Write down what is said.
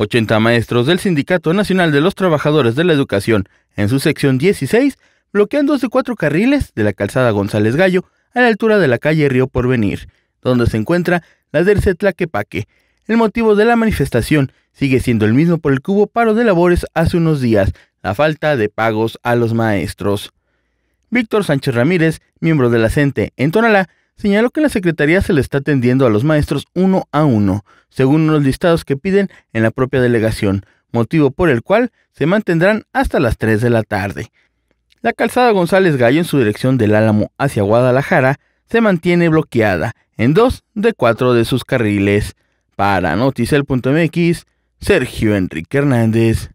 80 maestros del Sindicato Nacional de los Trabajadores de la Educación, en su sección 16, bloquean dos de cuatro carriles de la calzada González Gallo a la altura de la calle Río Porvenir, donde se encuentra la Derce El motivo de la manifestación sigue siendo el mismo por el cubo paro de labores hace unos días, la falta de pagos a los maestros. Víctor Sánchez Ramírez, miembro de la CENTE en Tonalá, señaló que la Secretaría se le está atendiendo a los maestros uno a uno, según los listados que piden en la propia delegación, motivo por el cual se mantendrán hasta las 3 de la tarde. La calzada González Gallo en su dirección del Álamo hacia Guadalajara se mantiene bloqueada en dos de cuatro de sus carriles. Para Noticel.mx, Sergio Enrique Hernández.